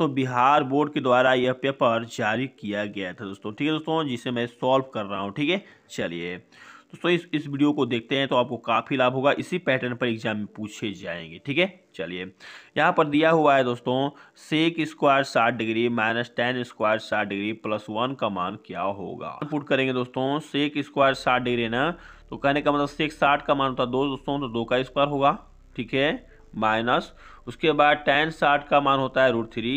तो बिहार बोर्ड के द्वारा यह पेपर जारी किया गया था दोस्तों ठीक है दोस्तों जिसे मैं सॉल्व कर रहा हूँ ठीक है चलिए दोस्तों इस इस वीडियो को देखते हैं तो आपको काफ़ी लाभ होगा इसी पैटर्न पर एग्जाम में पूछे जाएंगे ठीक है चलिए यहाँ पर दिया हुआ है दोस्तों सेक स्क्वायर साठ डिग्री माइनस टेन स्क्वायर साठ डिग्री प्लस वन का मान क्या होगा पुट करेंगे दोस्तों सेक स्क्वायर साठ डिग्री ना तो कहने का मतलब सेक साठ का मान होता है दो दोस्तों तो दो का स्क्वायर होगा ठीक है माइनस उसके बाद टेन साठ का मान होता है रूट थ्री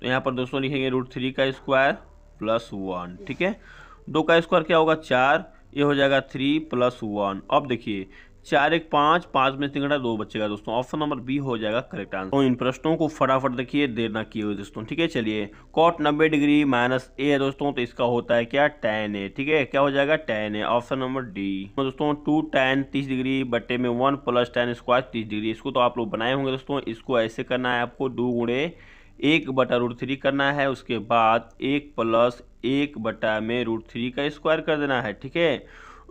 तो यहाँ पर दोस्तों लिखेंगे रूट थ्री का स्क्वायर प्लस वन ठीक है दो का स्क्वायर क्या होगा चार ये हो जाएगा थ्री प्लस वन अब देखिए चार एक पांच पांच में तिंगड़ा दो बचेगा दोस्तों ऑप्शन नंबर बी हो जाएगा करेक्ट आंसर तो इन प्रश्नों को फटाफट देखिए देर ना किए हुए दोस्तों ठीक है चलिए कॉट नब्बे डिग्री माइनस ए है दोस्तों तो इसका होता है क्या टेन ए ठीक है क्या हो जाएगा tan A option number D दोस्तों टू टेन तीस डिग्री बट्टे में वन प्लस टेन स्क्वायर तीस डिग्री इसको तो आप लोग बनाए होंगे दोस्तों इसको ऐसे करना है आपको दो गुणे एक बटा रूट थ्री करना है उसके बाद एक प्लस एक बटा में रूट थ्री का स्क्वायर कर देना है ठीक है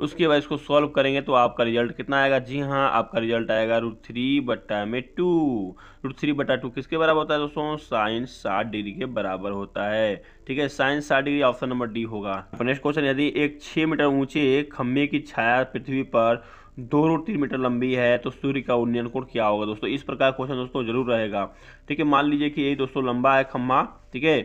उसके बाद इसको सॉल्व करेंगे तो आपका रिजल्ट कितना आएगा जी हाँ आपका रिजल्ट आएगा रूट थ्री बट्टा में टू रूट थ्री बट्टा टू किसके बराबर होता है दोस्तों साइंस साठ डिग्री के बराबर होता है ठीक है साइंस साठ डिग्री ऑप्शन नंबर डी होगा नेक्स्ट क्वेश्चन यदि एक छः मीटर ऊंचे खम्भे की छाया पृथ्वी पर दो रूट तीन मीटर लंबी है तो सूर्य का उन्नयन कोण क्या होगा दोस्तों इस प्रकार क्वेश्चन दोस्तों जरूर रहेगा ठीक है मान लीजिए कि यही दोस्तों लंबा है खम्भा ठीक है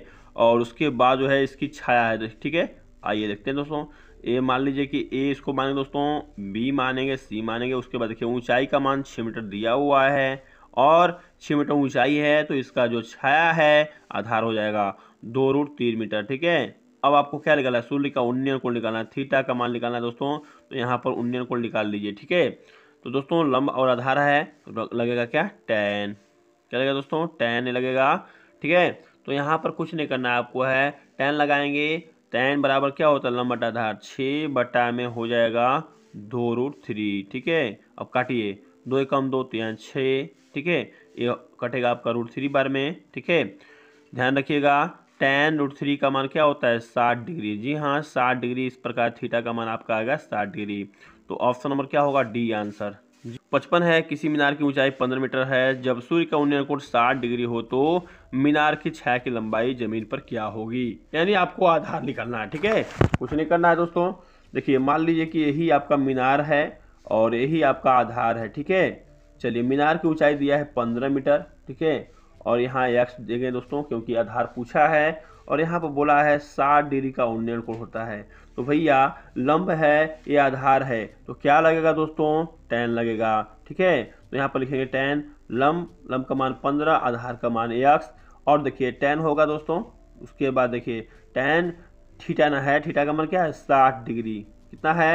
और उसके बाद जो है इसकी छाया है ठीक है आइए देखते हैं दोस्तों ए मान लीजिए कि ए इसको मानेंगे दोस्तों बी मानेंगे सी मानेंगे उसके बाद देखिए ऊंचाई का मान छः मीटर दिया हुआ है और छः मीटर ऊंचाई है तो इसका जो छाया है आधार हो जाएगा दो रूट तीन मीटर ठीक है अब आपको क्या निकालना है सूर्य का उन्नयन कोण निकालना है थीटा का मान निकालना है दोस्तों तो यहाँ पर उन्नयन कोण निकाल लीजिए ठीक है तो दोस्तों लंब और आधार है तो लगेगा क्या टेन क्या लगेगा दोस्तों टेन लगेगा ठीक है तो यहाँ पर कुछ नहीं करना है आपको है टेन लगाएंगे टेन बराबर क्या होता है लंब आधार छः बटा में हो जाएगा दो रूट थ्री ठीक है अब काटिए दो एकम दो तो यहाँ छः ठीक है ये कटेगा आपका रूट थ्री बार में ठीक है ध्यान रखिएगा टेन रूट थ्री का मान क्या होता है साठ डिग्री जी हाँ साठ डिग्री इस प्रकार थीटा का मान आपका आएगा साठ डिग्री तो ऑप्शन नंबर क्या होगा डी आंसर पचपन है किसी मीनार की ऊंचाई पंद्रह मीटर है जब सूर्य का उन्नयन कोट साठ डिग्री हो तो मीनार की छाय की लंबाई जमीन पर क्या होगी यानी आपको आधार निकालना है ठीक है कुछ नहीं करना है दोस्तों देखिए मान लीजिए कि यही आपका मीनार है और यही आपका आधार है ठीक है चलिए मीनार की ऊंचाई दिया है पंद्रह मीटर ठीक है और यहाँ एक्स देंगे दोस्तों क्योंकि आधार पूछा है और यहाँ पर बोला है साठ डिग्री का उन्नयन कोण होता है तो भैया लंब है ये आधार है तो क्या लगेगा दोस्तों टेन लगेगा ठीक है तो यहाँ पर लिखेंगे टेन लंब लंब का मान पंद्रह आधार का मान एक्स और देखिए टेन होगा दोस्तों उसके बाद देखिए टेन ठीटा ना है ठीटा का मान क्या है साठ डिग्री कितना है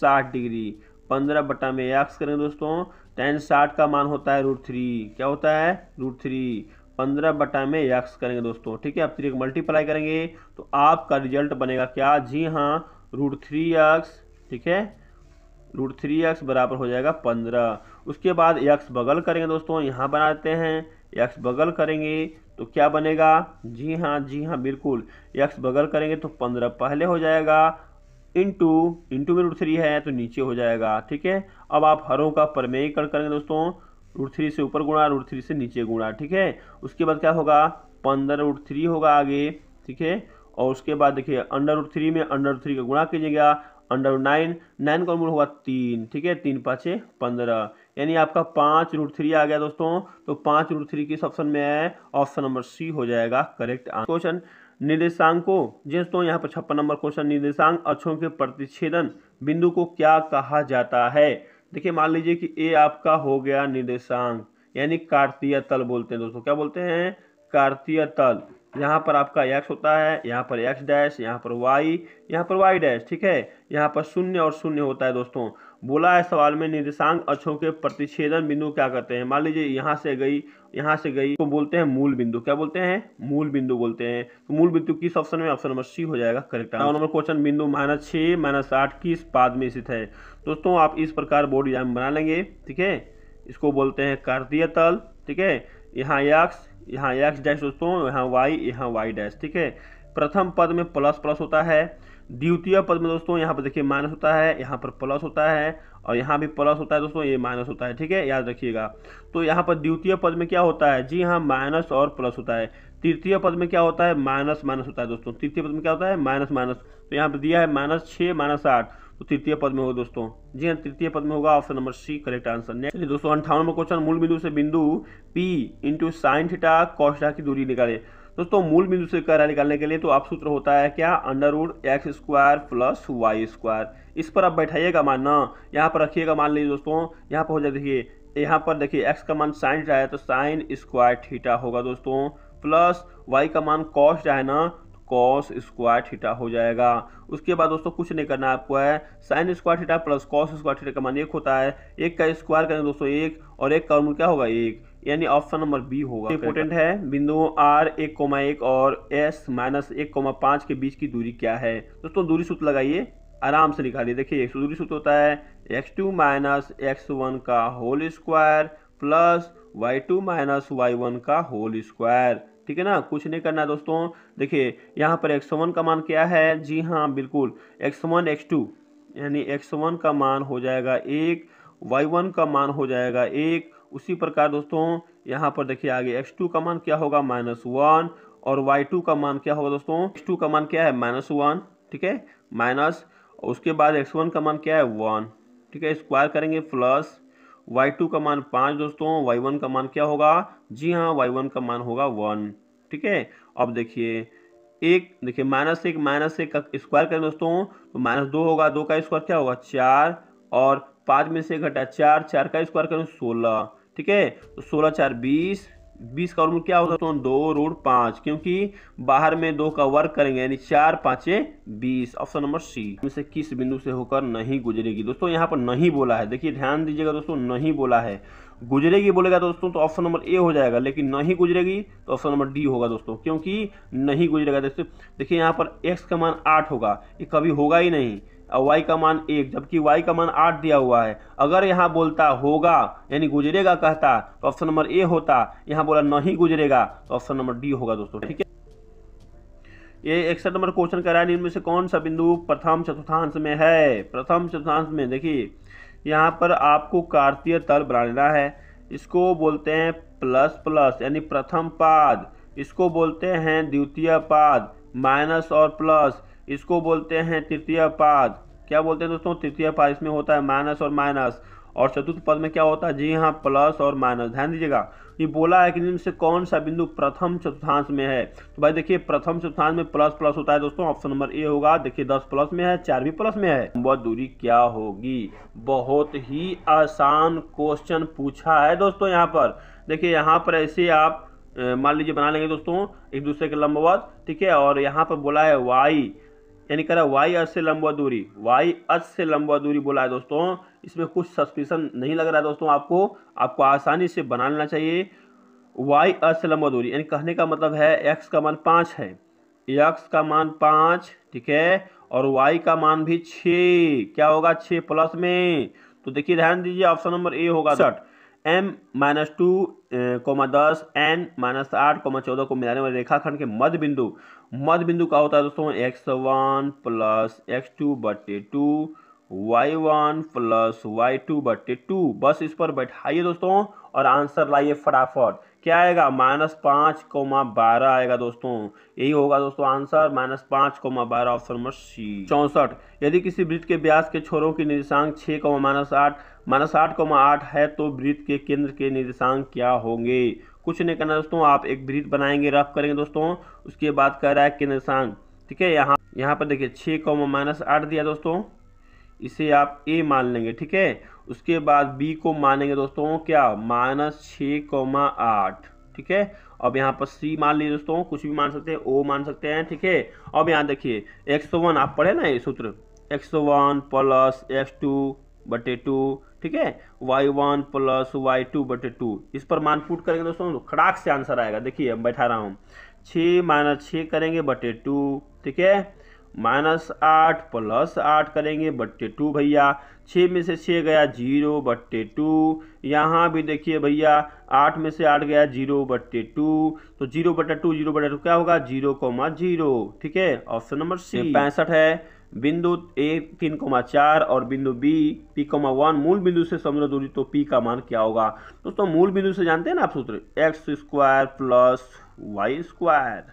साठ डिग्री पंद्रह बटा में एक्स करेंगे दोस्तों टेन साठ का मान होता है रूट थ्री क्या होता है रूट थ्री पंद्रह बटा में एक्स करेंगे दोस्तों ठीक है आप थ्री मल्टीप्लाई करेंगे तो आपका रिजल्ट बनेगा क्या जी हाँ रूट थ्री एक्स ठीक है रूट थ्री एक्स बराबर हो जाएगा पंद्रह उसके बाद एक्स बगल करेंगे दोस्तों यहाँ बनाते हैं एक्स बगल करेंगे तो क्या बनेगा जी हाँ जी हाँ बिल्कुल एक्स बगल करेंगे तो पंद्रह पहले हो जाएगा इंटू इंटू में रूट थ्री है तो नीचे हो जाएगा ठीक है अब आप हरों का परमेयकरण करेंगे दोस्तों रूट थ्री से ऊपर गुणा रूट थ्री से नीचे गुणा ठीक है उसके बाद क्या होगा पंद्रह रूट थ्री होगा आगे ठीक है और उसके बाद देखिए अंडर रूट थ्री में अंडर रूट थ्री का गुणा कीजिएगा अंडर नाइन नाइन का मूल होगा तीन ठीक है तीन पाँचे पंद्रह यानी आपका पाँच रूट थ्री आ गया दोस्तों तो पाँच रूट थ्री किस ऑप्शन में है ऑप्शन नंबर सी हो जाएगा करेक्ट आंसर क्वेश्चन निर्देशांकों दोस्तों यहाँ पर छप्पन नंबर क्वेश्चन निर्देशांक अक्षों के प्रतिच्छेदन बिंदु को क्या कहा जाता है देखिए मान लीजिए कि ए आपका हो गया निर्देशांक यानी कार्तीय तल बोलते हैं दोस्तों क्या बोलते हैं कार्तीय तल यहाँ पर आपका एक्स होता है यहाँ पर एक्स डैश यहाँ पर वाई यहाँ पर वाई डैश ठीक है यहाँ पर शून्य और शून्य होता है दोस्तों बोला है सवाल में निर्देशांक अक्षों के प्रतिच्छेदन बिंदु क्या कहते हैं मान लीजिए यहाँ से गई यहाँ से गई तो बोलते हैं मूल बिंदु क्या बोलते हैं मूल बिंदु बोलते हैं तो मूल बिंदु किस ऑप्शन में ऑप्शन नंबर सी हो जाएगा करेक्ट नंबर क्वेश्चन बिंदु माइनस छः माइनस आठ किस पाद में स्थित है दोस्तों आप इस प्रकार बोर्ड एग्जाम बना लेंगे ठीक है इसको बोलते हैं कार्तीय तल ठीक है यहाँ यक्स यहाँ यक्स डैश दोस्तों यहाँ वाई यहाँ वाई डैश ठीक है प्रथम पद में प्लस प्लस होता है द्वितीय पद में दोस्तों यहाँ पर देखिए माइनस होता है यहाँ पर प्लस होता है और यहाँ भी प्लस होता है दोस्तों ये माइनस होता है ठीक है याद रखिएगा तो यहाँ पर द्वितीय पद में क्या होता है जी हाँ माइनस और प्लस होता है तृतीय पद में क्या होता है माइनस माइनस होता है दोस्तों तृतीय पद में क्या होता है माइनस माइनस तो यहाँ पर दिया है माइनस छः माइनस आठ तो तृतीय पद में होगा दोस्तों जी हाँ तृतीय पद में होगा option number C correct answer next दोस्तों अंठावनवा क्वेश्चन मूल बिंदु से बिंदु P into sine theta cos theta की दूरी निकाले दोस्तों मूल बिंदु से करा निकालने के लिए तो आप सूत्र होता है क्या under root x square plus y square इस पर आप बैठाइएगा मान ना हाँ। यहाँ पर रखिएगा मान लीजिए दोस्तों यहाँ पर हो जाए देखिए यहाँ पर देखिए एक्स का मान साइन रहा है तो साइन स्क्वायर थीटा होगा दोस्तों प्लस वाई का मान कॉस्ट है ना कॉस स्क्वायर थीटा हो जाएगा उसके बाद दोस्तों कुछ नहीं करना आपको है sine square theta plus cos square theta का मान एक होता है एक का स्क्वायर करें दोस्तों एक और एक का क्या होगा एक यानी ऑप्शन नंबर बी होगा इंपोर्टेंट है बिंदुओं आर एक कोमा एक और एस माइनस एक कोमा पाँच के बीच की दूरी क्या है दोस्तों दूरी सूत्र लगाइए आराम से निकालिए देखिए एक दूरी सूत्र होता है x two minus x one का whole square plus y two minus y one का होल स्क्वायर ठीक है ना कुछ नहीं करना दोस्तों देखिए यहाँ पर एक्स वन का मान क्या है जी हाँ बिल्कुल एक्स वन एक्स टू यानी एक्स वन का मान हो जाएगा एक वाई वन का मान हो जाएगा एक उसी प्रकार दोस्तों यहाँ पर देखिए आगे एक्स टू का मान क्या होगा माइनस वन और वाई टू का मान क्या होगा दोस्तों एक्स टू का मान क्या है माइनस वन ठीक है माइनस उसके बाद एक्स वन का मान क्या है वन ठीक है स्क्वायर करेंगे प्लस y2 का मान पाँच दोस्तों y1 का मान क्या होगा जी हाँ y1 का मान होगा वन ठीक है अब देखिए एक देखिए माइनस एक माइनस एक का स्क्वायर करें दोस्तों तो माइनस दो होगा दो का स्क्वायर क्या होगा चार और पाँच में से घटा चार चार का स्क्वायर करें सोलह ठीक है तो सोलह चार बीस बीस का वर्गमूल क्या होगा दोस्तों दो रूट पांच क्योंकि बाहर में दो का वर्ग करेंगे यानी चार पांचे बीस ऑप्शन नंबर सी में से किस बिंदु से होकर नहीं गुजरेगी दोस्तों यहाँ पर नहीं बोला है देखिए ध्यान दीजिएगा दोस्तों नहीं बोला है गुजरेगी बोलेगा दोस्तों तो ऑप्शन नंबर ए हो जाएगा लेकिन नहीं गुजरेगी तो ऑप्शन नंबर डी होगा दोस्तों क्योंकि नहीं गुजरेगा दोस्तों देखिए यहाँ पर एक्स का मान आठ होगा ये कभी होगा ही नहीं वाई का मान एक जबकि वाई का मान आठ दिया हुआ है अगर यहाँ बोलता होगा यानी गुजरेगा कहता तो ऑप्शन नंबर ए होता यहाँ बोला नहीं गुजरेगा तो ऑप्शन नंबर डी होगा दोस्तों ठीक है ये इकसठ नंबर क्वेश्चन कराया है इनमें से कौन सा बिंदु प्रथम चतुर्थांश में है प्रथम चतुर्थांश में देखिए यहाँ पर आपको कार्तीय तल बनाना है इसको बोलते हैं प्लस प्लस यानी प्रथम पाद इसको बोलते हैं द्वितीय पाद माइनस और प्लस इसको बोलते हैं तृतीय पाद क्या बोलते हैं दोस्तों तृतीय पाद इसमें होता है माइनस और माइनस और चतुर्थ पद में क्या होता है जी हाँ प्लस और माइनस ध्यान दीजिएगा ये बोला है कि निम्न से कौन सा बिंदु प्रथम चतुर्थांश में है तो भाई देखिए प्रथम चतुर्थांश में प्लस प्लस होता है दोस्तों ऑप्शन नंबर ए होगा देखिए दस प्लस में है चार भी प्लस में है बहुत दूरी क्या होगी बहुत ही आसान क्वेश्चन पूछा है दोस्तों यहाँ पर देखिए यहाँ पर ऐसे आप मान लीजिए बना लेंगे दोस्तों एक दूसरे के लंबवत ठीक है और यहाँ पर बोला है वाई यानी कह रहा है वाई अस से लंबा दूरी वाई अस से लंबा दूरी बोला है दोस्तों इसमें कुछ सस्पिशन नहीं लग रहा है दोस्तों आपको आपको आसानी से बना लेना चाहिए वाई अस से लंबा दूरी यानी कहने का मतलब है एक्स का मान पाँच है एक्स का मान पाँच ठीक है और वाई का मान भी छः क्या होगा छः प्लस में तो देखिए ध्यान दीजिए ऑप्शन नंबर ए होगा सठ एम माइनस टू कोमा दस एन माइनस आठ कोमा चौदह को मिलाने वाले रेखाखंड के मध्य बिंदु मध्य बिंदु का होता है दोस्तों x one plus x two बटे two y one plus y two बटे टू बस इस पर बैठाइए दोस्तों और आंसर लाइए फटाफट क्या आएगा माइनस पाँच कोमा बारह आएगा दोस्तों यही होगा दोस्तों आंसर माइनस पाँच कोमा बारह ऑप्शन नंबर सी चौंसठ यदि किसी वृत्त के ब्यास के छोरों की निर्देशांक छः कोमा माइनस आठ माइनस आठ कोमा आठ है तो वृत्त के केंद्र के निर्देशांक क्या होंगे कुछ नहीं करना दोस्तों आप एक वृत्त बनाएंगे रफ करेंगे दोस्तों उसके बाद कह रहा है केंद्र सांग ठीक है यहाँ यहाँ पर देखिए छः कोमा माइनस आठ दिया दोस्तों इसे आप ए मान लेंगे ठीक है उसके बाद बी को मानेंगे दोस्तों क्या माइनस छः कोमा आठ ठीक है अब यहाँ पर सी मान लीजिए दोस्तों कुछ भी मान सकते हैं ओ मान सकते हैं ठीक है अब यहाँ देखिए एक्स वन आप पढ़े ना ये सूत्र x one plus x two बटे टू ठीक है y one plus y two बटे टू इस पर मान पुट करेंगे दोस्तों खड़ाक से आंसर आएगा देखिए बैठा रहा हूँ छ माइनस छ करेंगे बटे टू ठीक है माइनस आठ प्लस आठ करेंगे बटे टू भैया छः में से छः गया जीरो बटे टू यहाँ भी देखिए भैया आठ में से आठ गया जीरो बटे टू तो जीरो बटे टू जीरो बटे टू क्या होगा जीरो कौमा जीरो ठीक है ऑप्शन नंबर सी पैंसठ है बिंदु ए तीन कोमा चार और बिंदु बी पी कोमा वन मूल बिंदु से समुद्र दूरी तो पी का मान क्या होगा दोस्तों मूल बिंदु से जानते हैं ना आप सूत्र x square plus y square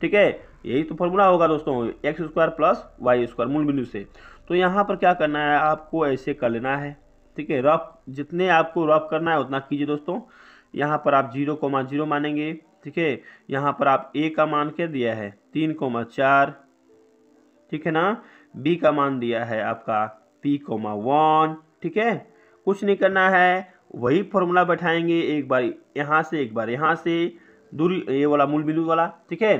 ठीक है यही तो फॉर्मूला होगा दोस्तों x square plus y square मूल बिंदु से तो यहाँ पर क्या करना है आपको ऐसे कर लेना है ठीक है रफ जितने आपको रफ करना है उतना कीजिए दोस्तों यहाँ पर आप जीरो कोमा जीरो मानेंगे ठीक है यहाँ पर आप ए का मान क्या दिया है तीन कोमा चार ठीक है ना बी का मान दिया है आपका पी कोमा वन ठीक है कुछ नहीं करना है वही फॉर्मूला बैठाएंगे एक बार यहाँ से एक बार यहाँ से दूरी ये वाला मूल बिंदु वाला ठीक है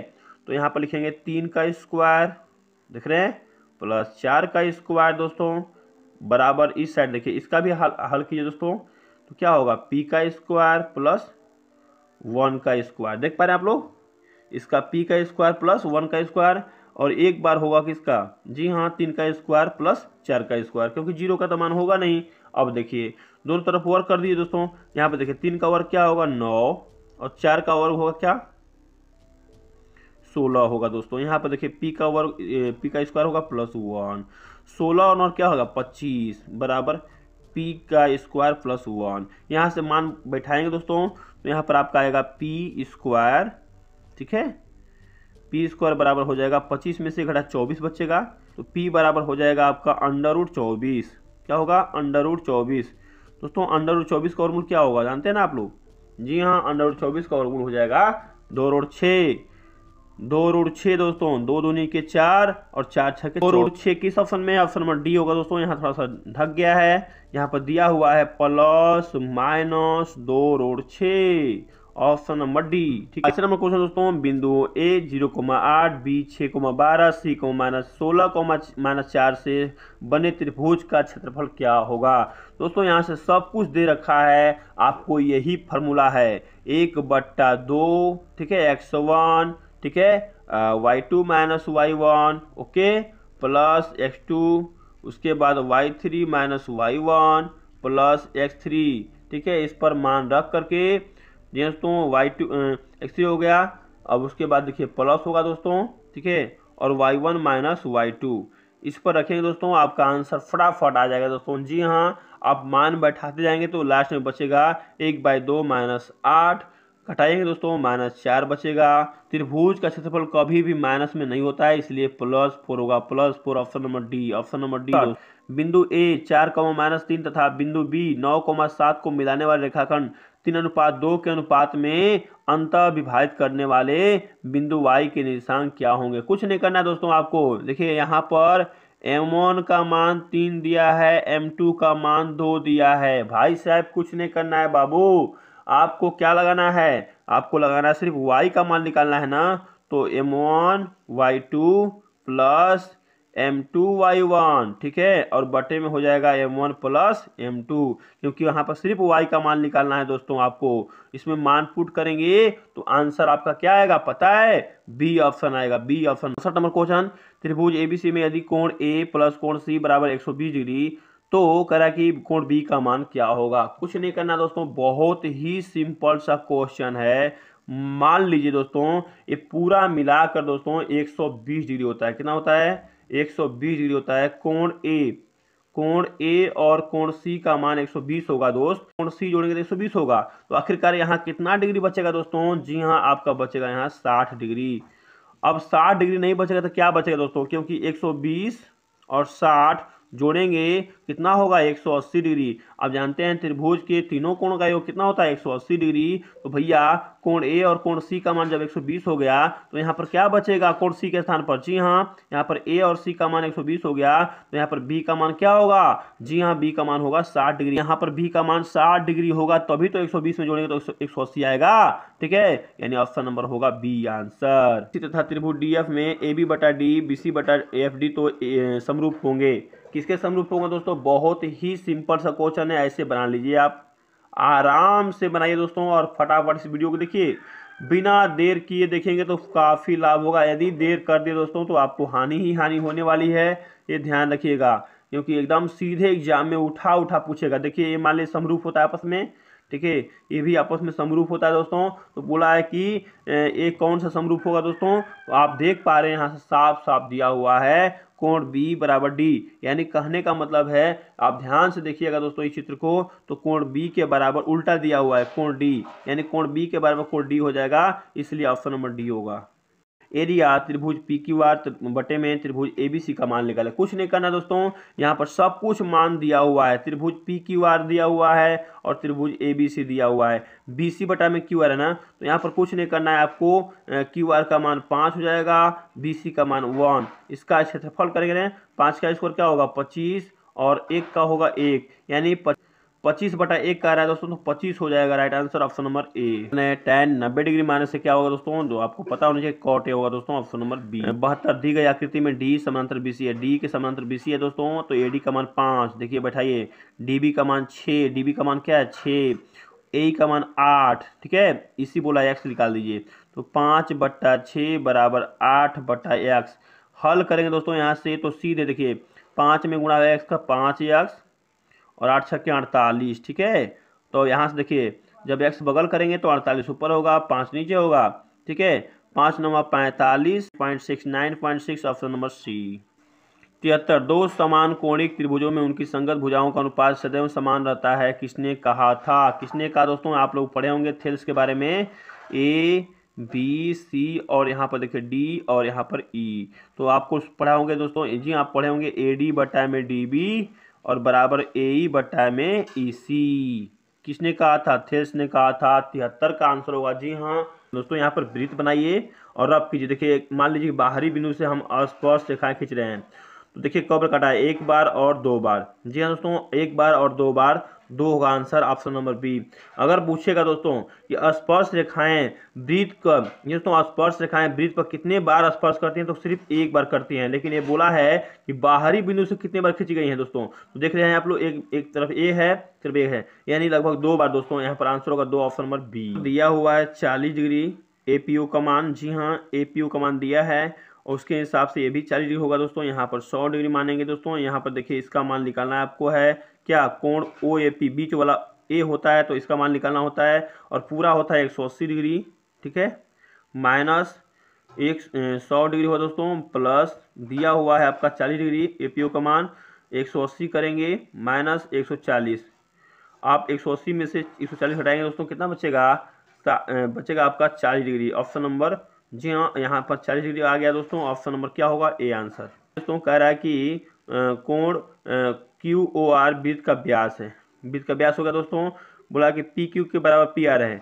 तो यहाँ पर लिखेंगे तीन का स्क्वायर देख रहे हैं प्लस चार का स्क्वायर दोस्तों बराबर इस साइड देखिए इसका भी हल हल कीजिए दोस्तों तो क्या होगा पी का स्क्वायर प्लस वन का स्क्वायर देख पा रहे हैं आप लोग इसका पी का स्क्वायर प्लस वन का स्क्वायर और एक बार होगा किसका जी हाँ तीन का स्क्वायर प्लस चार का स्क्वायर क्योंकि जीरो का तो मान होगा नहीं अब देखिए दोनों तरफ वर्क कर दिए दोस्तों यहाँ पे देखिए तीन का वर्ग क्या होगा नौ और चार का वर्ग होगा क्या सोलह होगा दोस्तों यहाँ पे देखिए पी का वर्ग पी का स्क्वायर होगा प्लस वन सोलह और नौ क्या होगा पच्चीस बराबर पी का स्क्वायर प्लस वन यहाँ से मान बैठाएंगे दोस्तों तो यहाँ पर आपका आएगा पी स्क्वायर ठीक है पी स्क्वायर बराबर हो जाएगा पच्चीस में से घटा चौबीस बचेगा तो पी बराबर हो जाएगा आपका अंडर रूट चौबीस क्या होगा अंडर रूट चौबीस दोस्तों अंडर रूट चौबीस का वर्गमूल क्या होगा जानते हैं ना आप लोग जी हाँ अंडर रूट चौबीस का वर्गमूल हो जाएगा दो रोड छः दो रोड छः दोस्तों दो दूनी के चार और चार छः के दो रोड छः किस ऑप्शन में ऑप्शन नंबर डी होगा दोस्तों यहाँ थोड़ा सा ढक गया है यहाँ पर दिया हुआ है प्लस माइनस दो रोड छः ऑप्शन नंबर डी ठीक है नंबर क्वेश्चन दोस्तों बिंदु ए जीरो कोमा आठ बी छः कोमा बारह सी कोमा माइनस सोलह कोमा माइनस चार से बने त्रिभुज का क्षेत्रफल क्या होगा दोस्तों यहाँ से सब कुछ दे रखा है आपको यही फॉर्मूला है एक बट्टा दो ठीक है एक्स वन ठीक है y two minus y one okay plus x two उसके बाद y three minus y one plus x three ठीक है इस पर मान रख करके जी दोस्तों वाई टू एक्स हो गया अब उसके बाद देखिए प्लस होगा दोस्तों ठीक है और y one minus y two इस पर रखेंगे दोस्तों आपका आंसर फटाफट आ जाएगा दोस्तों जी हाँ आप मान बैठाते जाएंगे तो लास्ट में बचेगा एक बाई दो माइनस आठ घटाएंगे दोस्तों माइनस चार बचेगा त्रिभुज का क्षेत्रफल कभी भी माइनस में नहीं होता है इसलिए प्लस फोर होगा plus four option number D option number D बिंदु ए चार कौमा माइनस तीन तथा बिंदु बी नौ कौमा सात को मिलाने वाले रेखाखंड तीन अनुपात दो के अनुपात में अंत विभाजित करने वाले बिंदु वाई के निर्देशांक क्या होंगे कुछ नहीं करना है दोस्तों आपको देखिए यहाँ पर M1 का मान तीन दिया है M2 का मान दो दिया है भाई साहब कुछ नहीं करना है बाबू आपको क्या लगाना है आपको लगाना है सिर्फ y का मान निकालना है ना तो M1 Y2 plus M two y one ठीक है और बटे में हो जाएगा M one plus M two क्योंकि यहाँ पर सिर्फ वाई का मान निकालना है दोस्तों आपको इसमें मान पुट करेंगे तो आंसर आपका क्या आएगा पता है बी ऑप्शन आएगा बी ऑप्शन सठ नंबर क्वेश्चन त्रिभुज एबीसी में यदि कोण ए प्लस कोण सी बराबर एक सौ बीस डिग्री तो कह रहा कि कोण बी का मान क्या होगा कुछ नहीं करना दोस्तों बहुत ही सिंपल सा क्वेश्चन है मान लीजिए दोस्तों ये पूरा मिलाकर दोस्तों 120 डिग्री होता है कितना होता है 120 डिग्री होता है कोण ए कोण ए और कोण सी का मान 120 होगा दोस्त कोण सी जोड़ेंगे तो 120 होगा तो आखिरकार यहाँ कितना डिग्री बचेगा दोस्तों जी हाँ आपका बचेगा यहाँ 60 डिग्री अब 60 डिग्री नहीं बचेगा तो क्या बचेगा दोस्तों क्योंकि 120 और साठ जोड़ेंगे कितना होगा 180 डिग्री आप जानते हैं त्रिभुज के तीनों कोण का योग कितना होता है 180 डिग्री तो भैया कोण ए और कोण सी का मान जब 120 हो गया तो यहाँ पर क्या बचेगा कोण सी के स्थान पर जी हाँ यहाँ पर ए और सी का मान 120 हो गया तो यहाँ पर बी का मान क्या होगा जी हाँ बी का मान होगा साठ डिग्री यहाँ पर बी का मान साठ डिग्री होगा तभी तो एक में जोड़ेंगे तो एक आएगा ठीक है यानी ऑप्शन नंबर होगा बी आंसर तथा त्रिभुज डी में ए बी बटा डी बी सी बटा एफ डी तो समरूप होंगे किसके समरूप होगा दोस्तों बहुत ही सिंपल सा क्वेश्चन है ऐसे बना लीजिए आप आराम से बनाइए दोस्तों और फटाफट इस वीडियो को देखिए बिना देर किए देखेंगे तो काफ़ी लाभ होगा यदि देर कर दिए दोस्तों तो आपको हानि ही हानि होने वाली है ये ध्यान रखिएगा क्योंकि एकदम सीधे एग्जाम में उठा उठा पूछेगा देखिए ये मान लीजिए समरूप होता है आपस में ठीक है ये भी आपस में समरूप होता है दोस्तों तो बोला है कि ये कौन सा समरूप होगा दोस्तों तो आप देख पा रहे हैं यहाँ से साफ साफ दिया हुआ है कोण बी बराबर डी यानी कहने का मतलब है आप ध्यान से देखिएगा दोस्तों इस चित्र को तो कोण बी के बराबर उल्टा दिया हुआ है कोण डी यानी कोण बी के बराबर कोण डी हो जाएगा इसलिए ऑप्शन नंबर डी होगा एरिया त्रिभुज पी क्यू आर बटे में त्रिभुज ए बी सी का मान निकाले कुछ नहीं करना दोस्तों यहाँ पर सब कुछ मान दिया हुआ है त्रिभुज पी क्यू आर दिया हुआ है और त्रिभुज ए बी सी दिया हुआ है बी सी बटा में क्यू आर है ना तो यहाँ पर कुछ नहीं करना है आपको क्यू आर का मान पाँच हो जाएगा बी सी का मान वन इसका क्षेत्रफल करेंगे पाँच का स्कोर क्या होगा पच्चीस और एक का होगा एक यानी पच्चीस बटा एक का रहा है दोस्तों तो पच्चीस हो जाएगा right answer option number A ने टेन नब्बे डिग्री माइनस से क्या होगा दोस्तों जो आपको पता होना चाहिए कॉट ए होगा दोस्तों ऑप्शन नंबर बी बहत्तर दी गई आकृति में डी समांतर बीसी है डी के समांतर बीसी है दोस्तों तो ए डी का मान पाँच देखिए बैठाइए डी बी का मान छः डी बी का मान क्या है छ ए का मान आठ ठीक है इसी बोला एक्स निकाल दीजिए तो पाँच बट्टा छ बराबर आठ बट्टा एक्स हल करेंगे दोस्तों यहाँ से तो सीधे देखिए पाँच में गुणा एक्स का पाँच एक्स और आठ छः के अड़तालीस ठीक है तो यहाँ से देखिए जब एक्स बगल करेंगे तो अड़तालीस ऊपर होगा पाँच नीचे होगा ठीक है पाँच नंबर पैंतालीस point six nine point six option number C तिहत्तर दो समान कोणिक त्रिभुजों में उनकी संगत भुजाओं का अनुपात सदैव समान रहता है किसने कहा था किसने कहा दोस्तों आप लोग पढ़े होंगे थेल्स के बारे में ए बी सी और यहाँ पर देखिए डी और यहाँ पर ई e. तो आपको पढ़ा होंगे दोस्तों जी हाँ, आप पढ़े होंगे ए डी बटा में डी बी और बराबर ए ई e बटा में ई सी किसने कहा था थेस ने कहा था तिहत्तर का आंसर होगा जी हाँ दोस्तों यहाँ पर वृत्त बनाइए और रब कीजिए देखिए मान लीजिए बाहरी बिंदु से हम अस्पर्श रेखाएं खींच रहे हैं तो देखिए कब काटा है एक बार और दो बार जी हाँ दोस्तों एक बार और दो बार दो होगा आंसर ऑप्शन नंबर बी अगर पूछेगा दोस्तों कि स्पर्श रेखाएं वृत्त का दोस्तों स्पर्श रेखाएं ब्रीत पर कितने बार स्पर्श करती हैं तो सिर्फ एक बार करती हैं लेकिन ये बोला है कि बाहरी बिंदु से कितने बार खींची गई हैं दोस्तों तो देख रहे हैं आप लोग एक एक तरफ ए है सिर्फ एक है यानी लगभग दो बार दोस्तों यहाँ पर आंसर होगा दो ऑप्शन नंबर बी दिया हुआ है चालीस डिग्री ए का मान जी हाँ ए का मान दिया है और उसके हिसाब से ये भी चालीस डिग्री होगा दोस्तों यहाँ पर सौ डिग्री मानेंगे दोस्तों यहाँ पर देखिए इसका मान निकालना है आपको है क्या कोण ओ ए पी बीच वाला ए होता है तो इसका मान निकालना होता है और पूरा होता है एक सौ अस्सी डिग्री ठीक है माइनस एक सौ डिग्री हो दोस्तों प्लस दिया हुआ है आपका चालीस डिग्री ए पी ओ का मान एक सौ अस्सी करेंगे माइनस एक सौ चालीस आप एक सौ अस्सी में से एक सौ चालीस हटाएंगे दोस्तों कितना बचेगा बचेगा आपका चालीस डिग्री ऑप्शन नंबर जी हाँ यहाँ पर चालीस डिग्री आ गया दोस्तों ऑप्शन नंबर क्या होगा ए आंसर दोस्तों कह रहा है कि कोण क्यू ओ आर वृत्त का व्यास है वृत्त का व्यास होगा दोस्तों बोला कि पी क्यू के बराबर पी आर है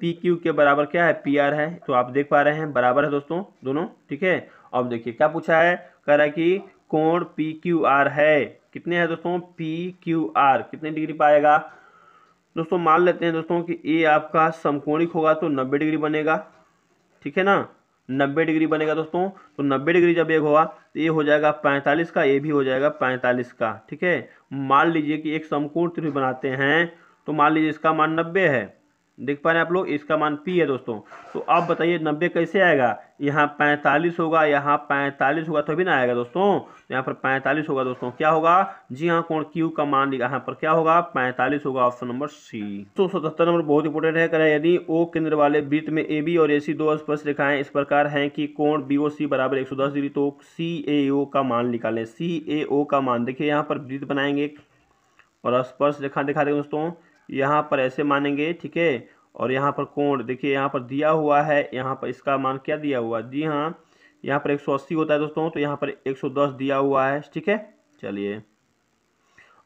पी क्यू के बराबर क्या है पी आर है तो आप देख पा रहे हैं बराबर है दोस्तों दोनों ठीक है अब देखिए क्या पूछा है कह रहा है कि कोण पी क्यू आर है कितने हैं दोस्तों पी क्यू आर कितने डिग्री पाएगा दोस्तों मान लेते हैं दोस्तों कि ए आपका समकोणिक होगा तो नब्बे डिग्री बनेगा ठीक है ना नब्बे डिग्री बनेगा दोस्तों तो नब्बे डिग्री जब एक होगा तो ये हो जाएगा पैंतालीस का ये भी हो जाएगा पैंतालीस का ठीक है मान लीजिए कि एक समकोण त्रिभुज बनाते हैं तो मान लीजिए इसका मान नब्बे है देख पा रहे हैं आप लोग इसका मान पी है दोस्तों तो अब बताइए नब्बे कैसे आएगा यहाँ पैंतालीस होगा यहाँ पैंतालीस होगा तभी ना आएगा दोस्तों यहाँ पर पैंतालीस होगा दोस्तों क्या होगा जी हाँ कौन क्यू का मान यहाँ पर क्या होगा पैंतालीस होगा ऑप्शन नंबर सी तो सतहत्तर नंबर बहुत इंपॉर्टेंट है करें यदि ओ केंद्र वाले वृत्त में ए बी और ए सी दो स्पर्श रेखाएं इस प्रकार है कि कोण बी ओ सी बराबर एक सौ दस डिग्री तो सी ए ओ का मान निकालें सी ए ओ का मान देखिए यहाँ पर वृत्त बनाएंगे और स्पर्श रेखा दिखा देंगे दोस्तों यहाँ पर ऐसे मानेंगे ठीक है और यहाँ पर कोण देखिए यहाँ पर दिया हुआ है यहाँ पर इसका मान क्या दिया हुआ है जी हाँ यहाँ पर 180 होता है दोस्तों तो यहाँ पर 110 दिया हुआ है ठीक है चलिए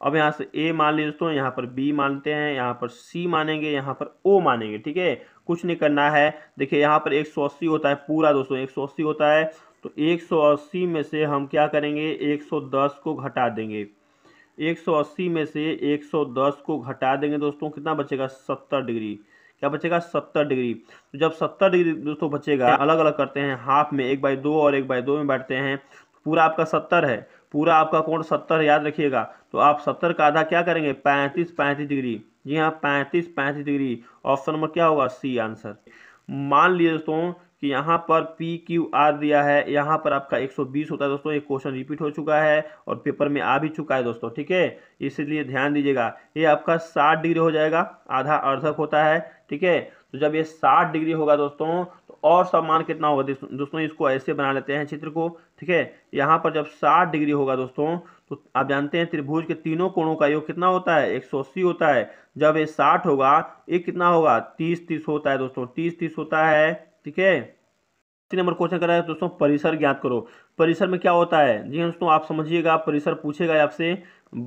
अब यहाँ से ए मान लीजिए दोस्तों यहाँ पर बी मानते हैं यहाँ पर सी मानेंगे यहाँ पर ओ मानेंगे ठीक है कुछ नहीं करना है देखिए यहाँ पर अस्सी होता है पूरा दोस्तों अस्सी होता है तो अस्सी में से हम क्या करेंगे दस को घटा देंगे 180 में से 110 को घटा देंगे दोस्तों कितना बचेगा 70 डिग्री क्या बचेगा 70 डिग्री तो जब 70 डिग्री दोस्तों बचेगा अलग अलग करते हैं हाफ में एक बाई दो और एक बाई दो में बैठते हैं पूरा आपका 70 है पूरा आपका कोण 70 याद रखिएगा तो आप 70 का आधा क्या करेंगे 35 35 डिग्री जी हाँ 35 35 डिग्री ऑप्शन नंबर क्या होगा सी आंसर मान लीजिए दोस्तों कि यहाँ पर पी क्यू आर दिया है यहाँ पर आपका 120 होता है दोस्तों ये क्वेश्चन रिपीट हो चुका है और पेपर में आ भी चुका है दोस्तों ठीक है इसलिए ध्यान दीजिएगा ये आपका 60 डिग्री हो जाएगा आधा अर्धक होता है ठीक है तो जब ये 60 डिग्री होगा दोस्तों तो और सम्मान कितना होगा दोस्तों इसको ऐसे बना लेते हैं चित्र को ठीक है यहाँ पर जब साठ डिग्री होगा दोस्तों तो आप जानते हैं त्रिभुज के तीनों कोणों का योग कितना होता है एक सौ अस्सी होता है जब ये साठ होगा ये कितना होगा तीस तीस होता है दोस्तों तीस तीस होता है ठीक है तीन नंबर क्वेश्चन करा है दोस्तों परिसर ज्ञात करो परिसर में क्या होता है जी हाँ दोस्तों आप समझिएगा परिसर पूछेगा आपसे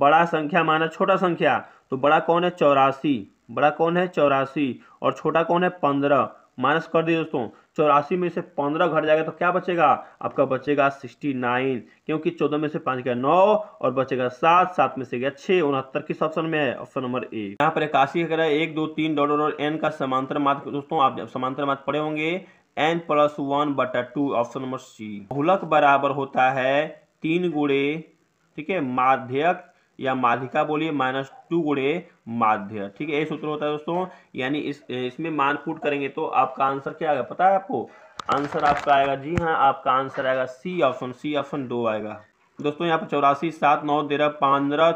बड़ा संख्या माना छोटा संख्या तो बड़ा कौन है चौरासी बड़ा कौन है चौरासी और छोटा कौन है पंद्रह माइनस कर दिए दोस्तों चौरासी में से पंद्रह घट जाएगा तो क्या बचेगा आपका बचेगा सिक्सटी नाइन क्योंकि चौदह में से पाँच गया नौ और बचेगा सात सात में से गया छः उनहत्तर किस ऑप्शन में है ऑप्शन नंबर ए यहाँ पर इक्यासी कह रहा है एक दो तीन डॉलर और एन का समांतर मात्र दोस्तों आप जब समांतर मात्र पढ़े होंगे एन प्लस वन बटा टू ऑप्शन नंबर सी बहुलक बराबर होता है तीन गुड़े ठीक है माध्यक या माध्यिका बोलिए माइनस टू गुड़े माध्य ठीक है ये सूत्र होता है दोस्तों यानी इस इसमें मान फूट करेंगे तो आपका आंसर क्या आएगा पता है आपको आंसर आपका आएगा जी हाँ आपका आंसर आएगा सी ऑप्शन सी ऑप्शन दो आएगा दोस्तों यहाँ पर चौरासी सात नौ तेरह पंद्रह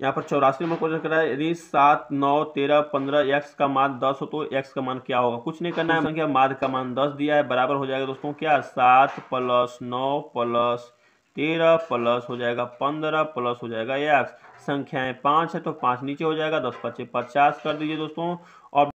यहाँ पर चौरासी नंबर क्वेश्चन करा है यदि सात नौ तेरह पंद्रह एक्स का मान दस हो तो एक्स का मान क्या होगा कुछ नहीं करना है क्या माध का मान दस दिया है बराबर हो जाएगा दोस्तों क्या सात प्लस नौ प्लस तेरह प्लस हो जाएगा पंद्रह प्लस हो जाएगा एक्स संख्याएं पाँच है तो पाँच नीचे हो जाएगा दस पच्चीस पचास कर दीजिए दोस्तों और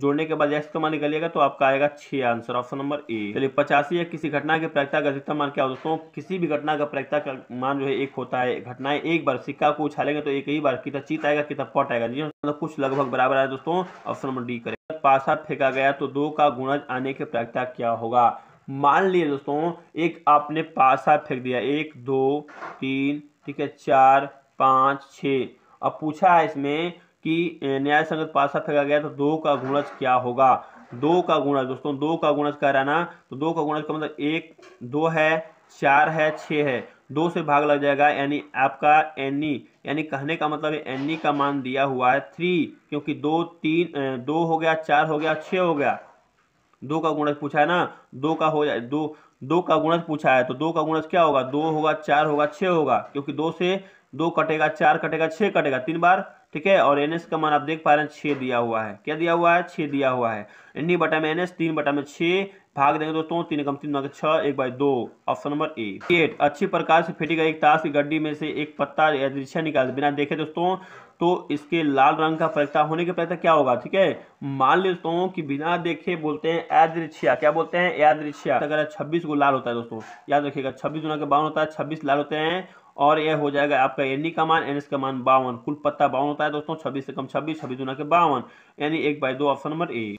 जोड़ने के बाद एक्स का मान निकलिएगा तो आपका आएगा छः आंसर ऑप्शन नंबर ए चलिए पचासी या किसी घटना के प्रयक्ता का अधिकतम मान क्या दोस्तों किसी भी घटना का प्रयक्ता का मान जो है एक होता है घटनाएं एक बार सिक्का को उछालेंगे तो एक ही बार कितना चीत आएगा कितना पट आएगा जी मतलब कुछ लगभग बराबर आया दोस्तों ऑप्शन नंबर डी करेगा पासा फेंका गया तो दो का गुणज आने के प्रयक्ता क्या होगा मान लिए दोस्तों एक आपने पासा फेंक दिया एक दो तीन ठीक है चार पाँच छः अब पूछा है इसमें कि न्याय संगत पासा फेंका गया तो दो का गुणज क्या होगा दो का गुणज दोस्तों दो का गुणज कह रहा ना तो दो का गुणज का मतलब एक दो है चार है छः है दो से भाग लग जाएगा यानी आपका एनी यानी कहने का मतलब एनी का मान दिया हुआ है थ्री क्योंकि दो तीन दो हो गया चार हो गया छः हो गया दो का गुणज पूछा है ना दो का हो जाए दो दो का गुणज पूछा है तो दो का गुणज क्या होगा दो होगा चार होगा छः होगा क्योंकि दो से दो कटेगा चार कटेगा छः कटेगा तीन बार ठीक है और एन एस का मान आप देख पा रहे हैं छः दिया हुआ है क्या दिया हुआ है छः दिया हुआ है इन्हीं बटा में एन एस तीन बटा में छः भाग देंगे दोस्तों तीन कम तीन नौ छः एक बाई दो ऑप्शन नंबर ए एट अच्छी प्रकार से फिटी गई एक ताश की गड्डी में से एक पत्ता या दृश्य निकाल बिना देखे दोस्तों तो इसके लाल रंग का फैसला होने के प्रयत्न क्या होगा ठीक है मान लेता हूँ कि बिना देखे बोलते हैं यादृच्छिया क्या बोलते हैं यादृच्छिया अगर छब्बीस को लाल होता है दोस्तों याद रखिएगा छब्बीस गुना के बावन होता है छब्बीस लाल होते हैं और यह हो जाएगा आपका एन का मान एन का मान बावन कुल पत्ता बावन होता है दोस्तों छब्बीस से कम छब्बीस छब्बीस गुना के बावन यानी एक बाय दो ऑप्शन नंबर ए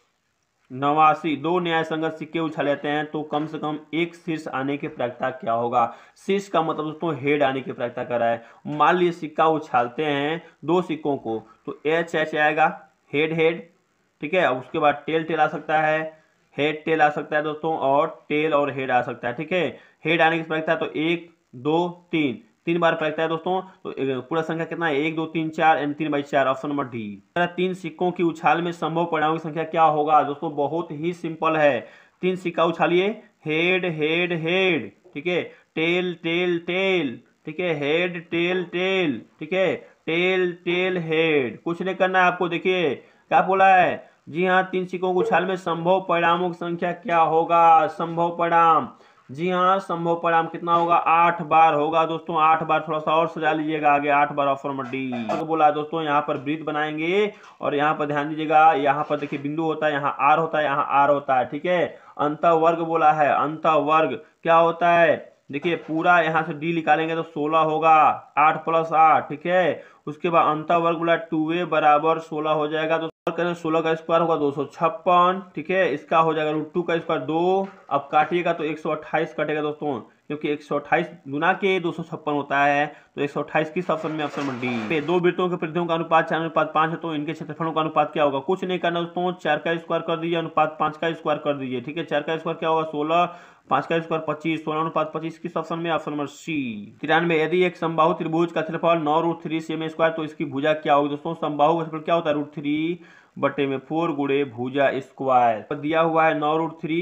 नवासी दो न्याय संगत सिक्के उछाल लेते हैं तो कम से कम एक शीर्ष आने की प्रयक्ता क्या होगा शीर्ष का मतलब दोस्तों हेड आने की प्रयक्ता कर रहा है मान लीजिए सिक्का उछालते हैं दो सिक्कों को तो एच एच आएगा हेड हेड ठीक है अब उसके बाद टेल टेल आ सकता है हेड टेल आ सकता है दोस्तों और टेल और हेड आ सकता है ठीक है हेड आने की प्रयक्ता तो एक दो तीन तीन बार प्रकता है दोस्तों तो पूरा संख्या कितना है एक दो तीन चार एंड तीन बाई चार ऑप्शन नंबर डी तीन सिक्कों की उछाल में संभव परिणामों की संख्या क्या होगा दोस्तों बहुत ही सिंपल है तीन सिक्का उछालिए हेड हेड हेड ठीक है टेल टेल टेल ठीक है हेड टेल टेल ठीक है टेल टेल हेड कुछ नहीं करना है आपको देखिए क्या बोला है जी हाँ तीन सिक्कों को उछाल में संभव परिणामों की संख्या क्या होगा संभव परिणाम जी हाँ संभव परिणाम कितना होगा आठ बार होगा दोस्तों आठ बार थोड़ा सा और सजा लीजिएगा आगे आठ बार ऑफर में डी बोला दोस्तों यहाँ पर ब्रीथ बनाएंगे और यहाँ पर ध्यान दीजिएगा यहाँ पर देखिए बिंदु होता है यहाँ आर होता है यहाँ आर होता है ठीक है अंत वर्ग बोला है अंत वर्ग क्या होता है देखिए पूरा यहाँ से डी निकालेंगे तो सोलह होगा आठ प्लस आठ ठीक है उसके बाद अंत वर्ग बोला टू ए बराबर सोलह हो जाएगा तो करें सोलह का स्क्वायर होगा दो सौ छप्पन ठीक है इसका हो जाएगा रूट टू का स्क्वायर दो अब काटिएगा तो एक सौ अट्ठाईस कटेगा दोस्तों क्योंकि एक सौ अट्ठाईस गुना के दो सौ छप्पन होता है तो एक सौ अट्ठाईस किस ऑप्शन में ऑप्शन नंबर डी दो वृत्तों के प्रतियों का अनुपात चार अनुपात पांच है तो इनके क्षेत्रफलों का अनुपात क्या होगा कुछ नहीं करना दोस्तों चार का स्क्वायर कर दीजिए अनुपात पांच का स्क्वायर कर दीजिए ठीक है चार का स्क्वायर क्या होगा सोलह पांच का स्क्वायर पच्चीस सोलह अनुपात पच्चीस किस ऑप्शन में ऑप्शन नंबर सी तिरानवे यदि एक समबाहु त्रिभुज का क्षेत्रफल नौ रूट थ्री सेम स्क्वायर तो इसकी भुजा क्या होगी दोस्तों समबाहु क्षेत्रफल क्या होता है रूट थ्री बटे में फोर गुड़े भुजा स्क्वायर तो दिया हुआ है नौ रूट थ्री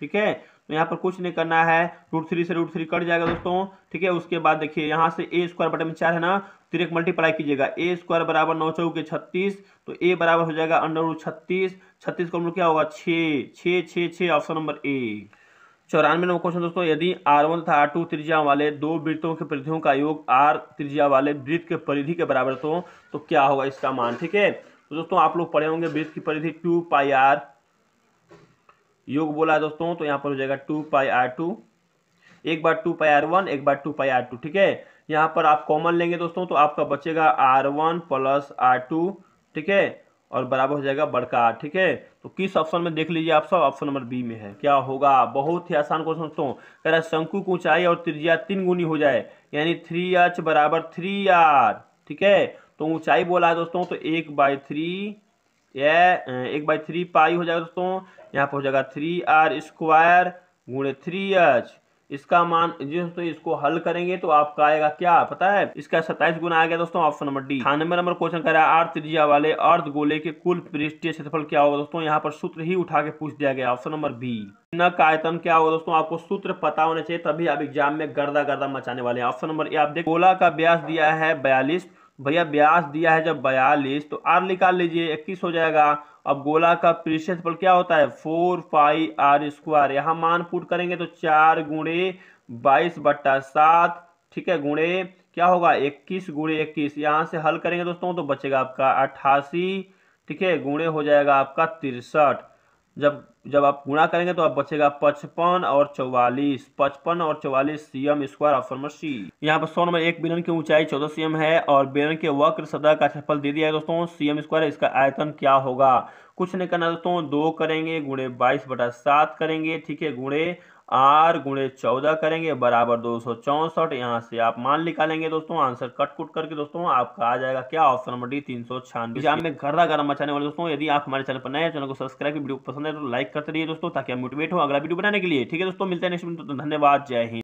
ठीक है तो यहाँ पर कुछ नहीं करना है रूट थ्री से रूट थ्री कट जाएगा दोस्तों ठीक है उसके बाद देखिए यहाँ से ए स्क्वायर बटे में चार है ना तिरक तो मल्टीप्लाई कीजिएगा ए स्क्वायर बराबर नौ चौके छत्तीस तो ए बराबर हो जाएगा अंडर रूट छत्तीस छत्तीस का हम क्या होगा छः छः छः छः ऑप्शन नंबर ए चौरानवे नंबर क्वेश्चन दोस्तों यदि आर वन तथा आर टू त्रिज्या वाले दो वृत्तों के परिधियों का योग आर त्रिज्या वाले वृत्त के परिधि के बराबर हो तो, तो क्या होगा इसका मान ठीक है तो दोस्तों आप लोग पढ़े होंगे वृत्त की परिधि टू पाई आर योग बोला दोस्तों तो यहाँ पर हो जाएगा टू पाई आर टू एक बार टू पाई आर वन एक बार टू पाई आर टू ठीक है यहाँ पर आप कॉमन लेंगे दोस्तों तो आपका बचेगा R one plus R two ठीक है और बराबर हो जाएगा बड़का ठीक है तो किस ऑप्शन में देख लीजिए आप सब ऑप्शन नंबर बी में है क्या होगा बहुत ही आसान क्वेश्चन दोस्तों कह रहा है शंकु की ऊंचाई और त्रिज्या तीन गुनी हो जाए यानी थ्री एच बराबर थ्री आर ठीक है तो ऊंचाई बोला है दोस्तों तो एक बाई थ्री एक बाई थ्री पाई हो जाएगा दोस्तों यहाँ पर हो जाएगा थ्री आर स्क्वायर गुणे थ्री एच इसका मान दोस्तों इसको हल करेंगे तो आपका आएगा क्या पता है इसका सत्ताईस गुना आ गया दोस्तों ऑप्शन नंबर डी अठानवे नंबर क्वेश्चन कर रहा है आर्थ त्रिज्या वाले अर्ध गोले के कुल पृष्ठीय क्षेत्रफल क्या होगा दोस्तों यहाँ पर सूत्र ही उठा के पूछ दिया गया ऑप्शन नंबर बी न का आयतन क्या होगा दोस्तों आपको सूत्र पता होना चाहिए तभी आप एग्जाम में गर्दा गर्दा मचाने वाले ऑप्शन नंबर ए आप देख गोला का ब्यास दिया है बयालीस भैया ब्यास दिया है जब बयालीस तो आर निकाल लीजिए इक्कीस हो जाएगा अब गोला का पृष्ठफल क्या होता है फोर फाइव आर स्क्वायर यहाँ मान पुट करेंगे तो चार गुणे बाईस बट्टा सात ठीक है गुणे क्या होगा इक्कीस गुणे इक्कीस यहाँ से हल करेंगे दोस्तों तो बचेगा आपका अट्ठासी ठीक है गुणे हो जाएगा आपका तिरसठ जब जब आप गुणा करेंगे तो आप बचेगा पचपन और चौवालीस पचपन और चौवालीस C M square of number C यहाँ पर सौ नंबर एक बिलन की ऊंचाई चौदह सी है और बिलन के वक्र सदा का क्षेत्रफल दे दिया है दोस्तों सी एम स्क्वायर इसका आयतन क्या होगा कुछ नहीं करना दोस्तों दो करेंगे गुणे बाईस बटा सात करेंगे ठीक है गुणे आर गुणे चौदह करेंगे बराबर दो सौ चौंसठ यहाँ से आप मान निकालेंगे दोस्तों आंसर कट कुट करके दोस्तों आपका आ जाएगा क्या ऑप्शन नंबर डी तीन सौ छियानवे में गर्दा गर्म मचाने वाले दोस्तों यदि आप हमारे चैनल पर नए चैनल को सब्सक्राइब वीडियो पसंद है तो लाइक करते रहिए दोस्तों ताकि हम मोटिवेट हो अगला वीडियो बनाने के लिए ठीक है दोस्तों मिलते हैं नेक्स्ट वीडियो तो धन्यवाद जय हिंद